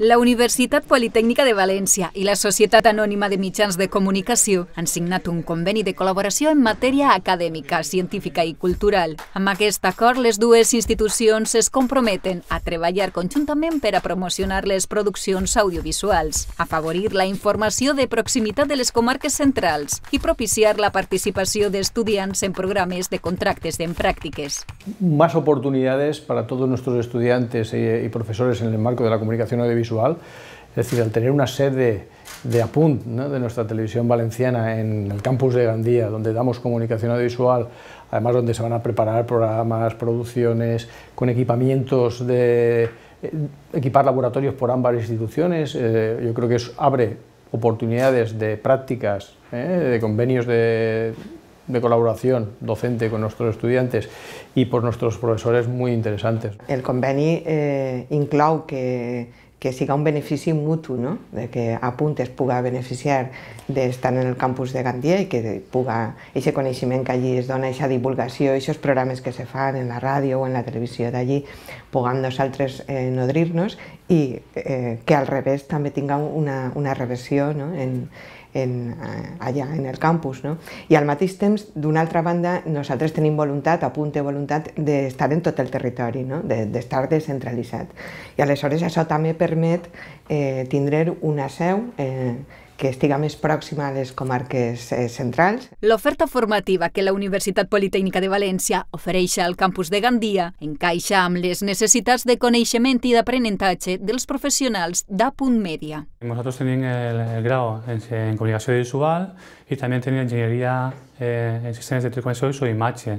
La Universitat Politècnica de València i la Societat Anònima de Mitjans de Comunicació han signat un conveni de col·laboració en matèria acadèmica, científica i cultural. Amb aquest acord, les dues institucions es comprometen a treballar conjuntament per a promocionar les produccions audiovisuals, afavorir la informació de proximitat de les comarques centrals i propiciar la participació d'estudiants en programes de contractes en oportunitats Más oportunidades para todos nuestros estudiantes y profesores en el marco de la comunicación audiovisual es decir, al tener una sede de Apunt, de nuestra televisión valenciana en el campus de Gandía, donde damos comunicación audiovisual, además donde se van a preparar programas, producciones, con equipamientos de eh, equipar laboratorios por ambas instituciones, eh, yo creo que eso abre oportunidades de prácticas, ¿eh? de convenios de, colaboración docente con nuestros estudiantes y por nuestros profesores muy interesantes. El convenio que que siga un benefici mutu, no? de que punt es puga beneficiar d'estar en el campus de Gandia i que puga, aquest coneixement que allí es dona, aquesta divulgació, aquests programes que se fan en la ràdio o en la televisió d'allí, puguem nosaltres eh, nodrir-nos i eh, que al revés també tinga una, una reversió no? en, en, eh, allà en el campus. No? I al mateix temps, d'una altra banda, nosaltres tenim voluntat, apunte voluntat, d'estar en tot el territori, no? d'estar de, descentralitzat. I aleshores això també permet eh, tindre una seu eh, que estiga més pròxima a les comarques eh, centrals. L'oferta formativa que la Universitat Politècnica de València ofereix al campus de Gandia encaixa amb les necessitats de coneixement i d'aprenentatge dels professionals d'Apunt mèdia. Nosaltres tenim el, grau en, comunicació visual i també tenim enginyeria eh, en sistemes de telecomunicació i imatge.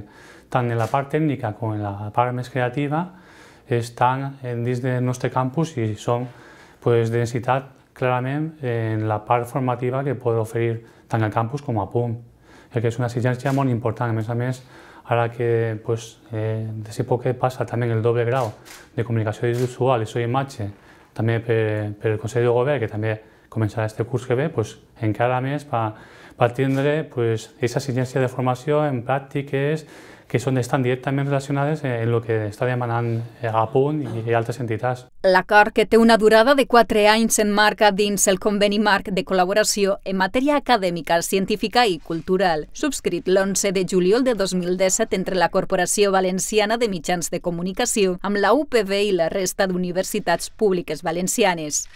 Tant en la part tècnica com en la part més creativa estan dins del nostre campus i són pues, de densitat clarament en la part formativa que pot oferir tant el campus com a PUM, ja que és una exigència molt important. A més a més, ara que pues, eh, de si poc passa també el doble grau de comunicació visual i so imatge, també per, per el Consell de Govern, que també començarà este curs que ve, pues, encara més per pa, tindre pues, aquesta exigència de formació en pràctiques, que són, estan directament relacionades eh, en el que està demanant eh, Apunt i altres entitats. L'acord, que té una durada de 4 anys, enmarca dins el conveni marc de col·laboració en matèria acadèmica, científica i cultural, subscrit l'11 de juliol de 2017 entre la Corporació Valenciana de Mitjans de Comunicació amb la UPV i la resta d'universitats públiques valencianes.